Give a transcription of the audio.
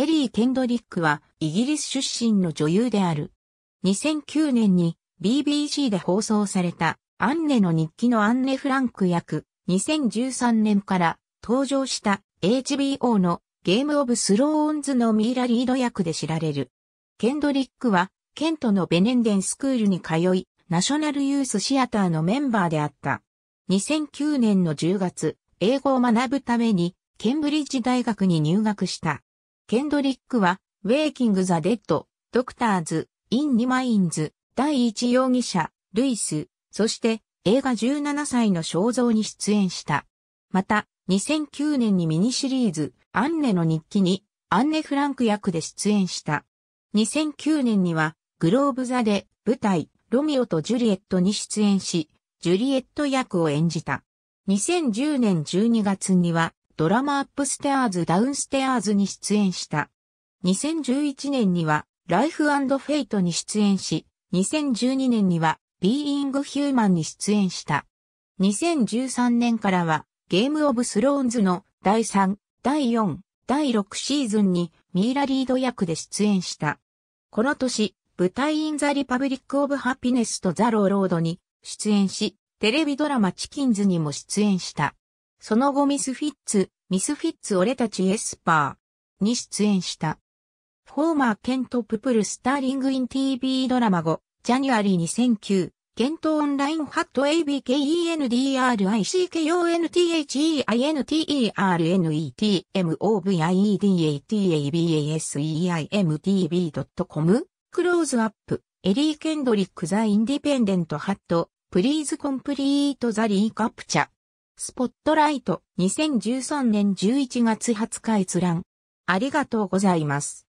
エリー・ケンドリックはイギリス出身の女優である。2009年に BBC で放送されたアンネの日記のアンネ・フランク役2013年から登場した HBO のゲームオブスローンズのミイラ・リード役で知られる。ケンドリックはケントのベネンデンスクールに通い、ナショナルユースシアターのメンバーであった。2009年の10月、英語を学ぶためにケンブリッジ大学に入学した。ケンドリックは、ウェイキング・ザ・デッド、ドクターズ、イン・ニマインズ、第一容疑者、ルイス、そして映画17歳の肖像に出演した。また、2009年にミニシリーズ、アンネの日記に、アンネ・フランク役で出演した。2009年には、グローブ座で舞台、ロミオとジュリエットに出演し、ジュリエット役を演じた。2010年12月には、ドラマアップステアーズダウンステアーズに出演した。2011年にはライフフェイトに出演し、2012年にはビーイングヒューマンに出演した。2013年からはゲームオブスローンズの第3、第4、第6シーズンにミイラリード役で出演した。この年、舞台インザリパブリックオブハピネスとザローロードに出演し、テレビドラマチキンズにも出演した。その後ミスフィッツ、ミスフィッツ俺たちエスパーに出演した。フォーマー・ケント・ププル・スターリング・イン TV ドラマ後、ジャニュアリー2009、ケント・オンライン・ハット・ a b k e n d r i c k o n t h e i e n t e r n e t m o v i e d a t a a b s e i m t v c o m クローズアップ、エリー・ケンドリック・ザ・インディペンデント・ハット、プリーズ・コンプリート・ザ・リー・カプチャ。スポットライト2013年11月20日閲覧。ありがとうございます。